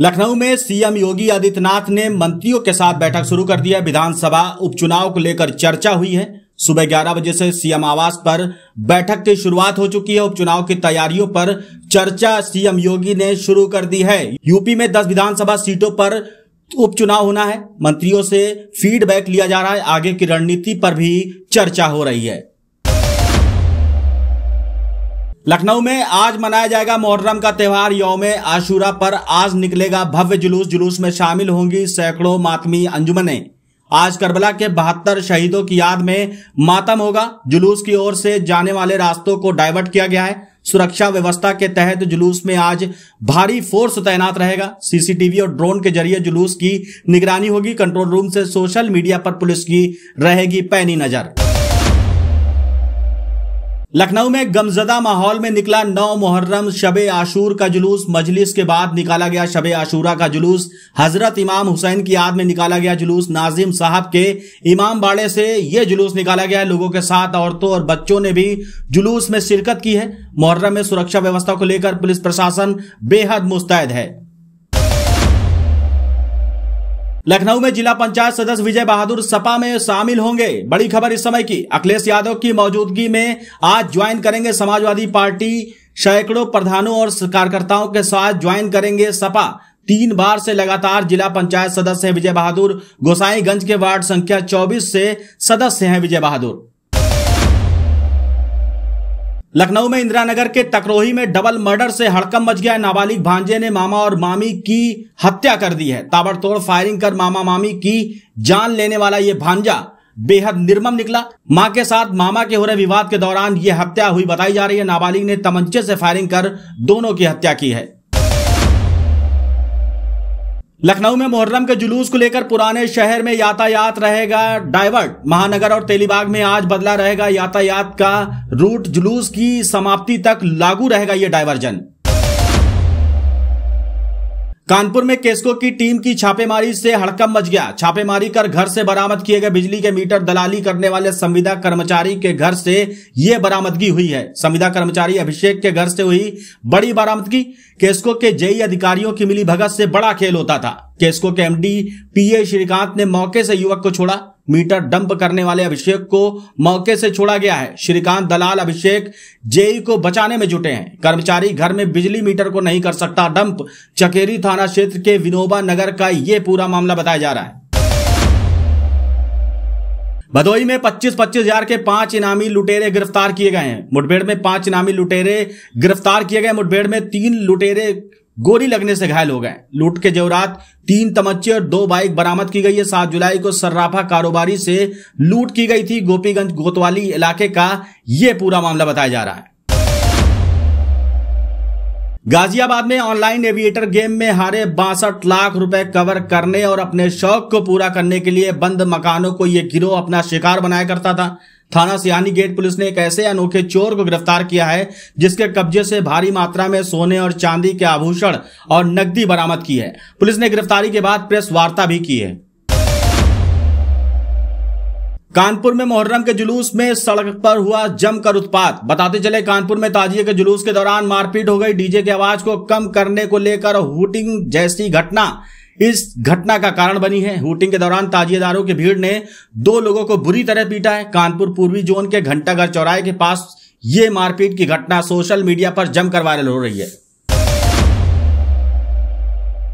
लखनऊ में सीएम योगी आदित्यनाथ ने मंत्रियों के साथ बैठक शुरू कर दी है विधानसभा उपचुनाव को लेकर चर्चा हुई है सुबह 11 बजे से सीएम आवास पर बैठक की शुरुआत हो चुकी है उपचुनाव की तैयारियों पर चर्चा सीएम योगी ने शुरू कर दी है यूपी में 10 विधानसभा सीटों पर उपचुनाव होना है मंत्रियों से फीडबैक लिया जा रहा है आगे की रणनीति पर भी चर्चा हो रही है लखनऊ में आज मनाया जाएगा मोहर्रम का त्यौहार यौम आशूरा पर आज निकलेगा भव्य जुलूस जुलूस में शामिल होंगी सैकड़ों मातमी अंजुमने आज करबला के बहत्तर शहीदों की याद में मातम होगा जुलूस की ओर से जाने वाले रास्तों को डाइवर्ट किया गया है सुरक्षा व्यवस्था के तहत जुलूस में आज भारी फोर्स तैनात रहेगा सीसीटीवी और ड्रोन के जरिए जुलूस की निगरानी होगी कंट्रोल रूम से सोशल मीडिया पर पुलिस की रहेगी पैनी नजर लखनऊ में गमजदा माहौल में निकला नौ मुहर्रम शब आशूर का जुलूस मजलिस के बाद निकाला गया शब आशूरा का जुलूस हजरत इमाम हुसैन की याद में निकाला गया जुलूस नाजिम साहब के इमाम बाड़े से यह जुलूस निकाला गया लोगों के साथ औरतों और बच्चों ने भी जुलूस में शिरकत की है मुहर्रम में सुरक्षा व्यवस्था को लेकर पुलिस प्रशासन बेहद मुस्तैद है लखनऊ में जिला पंचायत सदस्य विजय बहादुर सपा में शामिल होंगे बड़ी खबर इस समय की अखिलेश यादव की मौजूदगी में आज ज्वाइन करेंगे समाजवादी पार्टी सैकड़ों प्रधानों और कार्यकर्ताओं के साथ ज्वाइन करेंगे सपा तीन बार से लगातार जिला पंचायत सदस्य हैं विजय बहादुर गोसाईगंज के वार्ड संख्या 24 से सदस्य हैं विजय बहादुर लखनऊ में इंदिरा नगर के तकरोही में डबल मर्डर से हड़कम मच गया नाबालिग भांजे ने मामा और मामी की हत्या कर दी है ताबड़तोड़ फायरिंग कर मामा मामी की जान लेने वाला ये भांजा बेहद निर्मम निकला मां के साथ मामा के हो रहे विवाद के दौरान यह हत्या हुई बताई जा रही है नाबालिग ने तमंचे से फायरिंग कर दोनों की हत्या की है लखनऊ में मुहर्रम के जुलूस को लेकर पुराने शहर में यातायात रहेगा डाइवर्ट महानगर और तेलीबाग में आज बदला रहेगा यातायात का रूट जुलूस की समाप्ति तक लागू रहेगा ये डायवर्जन कानपुर में केस्को की टीम की छापेमारी से हड़कम मच गया छापेमारी कर घर से बरामद किए गए बिजली के मीटर दलाली करने वाले संविदा कर्मचारी के घर से ये बरामदगी हुई है संविदा कर्मचारी अभिषेक के घर से हुई बड़ी बरामदगी केस्को के जेई अधिकारियों की मिली भगत से बड़ा खेल होता था केस्को के एमडी पीए श्रीकांत ने मौके से युवक को छोड़ा मीटर डंप करने वाले अभिषेक को मौके से छोड़ा गया है श्रीकांत दलाल अभिषेक जेई को बचाने में जुटे हैं कर्मचारी घर में बिजली मीटर को नहीं कर सकता डंप चकेरी थाना क्षेत्र के विनोबा नगर का ये पूरा मामला बताया जा रहा है भदोई में 25 पच्चीस हजार के पांच इनामी लुटेरे गिरफ्तार किए गए हैं मुठभेड़ में पांच इनामी लुटेरे गिरफ्तार किए गए मुठभेड़ में तीन लुटेरे गोली लगने से घायल हो गए लूट के जेवरात तीन तमच्चे और दो बाइक बरामद की गई है सात जुलाई को सर्राफा कारोबारी से लूट की गई थी गोपीगंज गोतवाली इलाके का यह पूरा मामला बताया जा रहा है गाजियाबाद में ऑनलाइन एविएटर गेम में हारे बासठ लाख रुपए कवर करने और अपने शौक को पूरा करने के लिए बंद मकानों को यह गिरोह अपना शिकार बनाया करता था थाना सियानी गेट पुलिस ने एक ऐसे अनोखे चोर को गिरफ्तार किया है जिसके कब्जे से भारी मात्रा में सोने और चांदी के आभूषण और नकदी बरामद की है पुलिस ने गिरफ्तारी के बाद प्रेस वार्ता भी की है कानपुर में मोहर्रम के जुलूस में सड़क पर हुआ जमकर उत्पात बताते चले कानपुर में ताजिए के जुलूस के दौरान मारपीट हो गई डीजे की आवाज को कम करने को लेकर हुटिंग जैसी घटना इस घटना का कारण बनी है हूटिंग के दौरान ताजियेदारों की भीड़ ने दो लोगों को बुरी तरह पीटा है कानपुर पूर्वी जोन के घंटाघर चौराहे के पास ये मारपीट की घटना सोशल मीडिया पर जमकर वायरल हो रही है